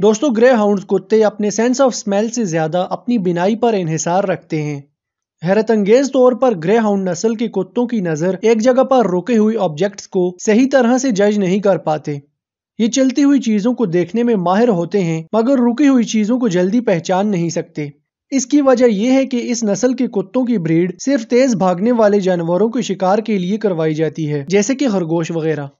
दोस्तों grey hound कुत्ते अपने सेंस ऑफ स्मेल से ज़्यादा अपनी बिनाई पर इहिसार रखते हैं हैरत अंगेज तौर पर ग्रे हाउंड नस्ल के कुत्तों की नज़र एक जगह पर रुके हुए ऑब्जेक्ट्स को सही तरह से जज नहीं कर पाते ये चलती हुई चीज़ों को देखने में माहिर होते हैं मगर रुकी हुई चीज़ों को जल्दी पहचान नहीं सकते इसकी वजह यह है कि इस नस्ल के कुत्तों की ब्रीड सिर्फ तेज भागने वाले जानवरों के शिकार के लिए करवाई जाती है जैसे कि खरगोश वगैरह